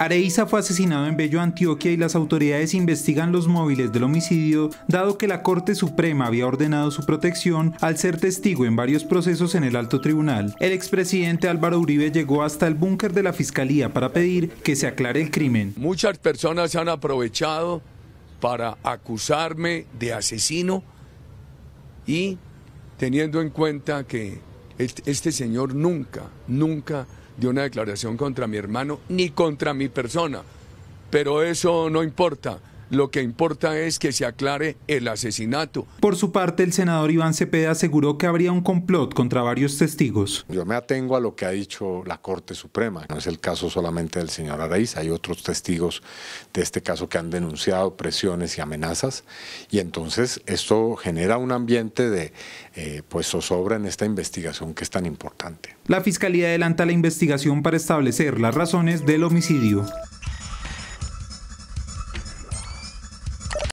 Areiza fue asesinado en Bello, Antioquia y las autoridades investigan los móviles del homicidio, dado que la Corte Suprema había ordenado su protección al ser testigo en varios procesos en el alto tribunal. El expresidente Álvaro Uribe llegó hasta el búnker de la Fiscalía para pedir que se aclare el crimen. Muchas personas han aprovechado para acusarme de asesino y teniendo en cuenta que este, este señor nunca, nunca de una declaración contra mi hermano ni contra mi persona. Pero eso no importa. Lo que importa es que se aclare el asesinato. Por su parte, el senador Iván Cepeda aseguró que habría un complot contra varios testigos. Yo me atengo a lo que ha dicho la Corte Suprema. No es el caso solamente del señor Araiz, hay otros testigos de este caso que han denunciado presiones y amenazas. Y entonces esto genera un ambiente de eh, pues zozobra en esta investigación que es tan importante. La Fiscalía adelanta la investigación para establecer las razones del homicidio.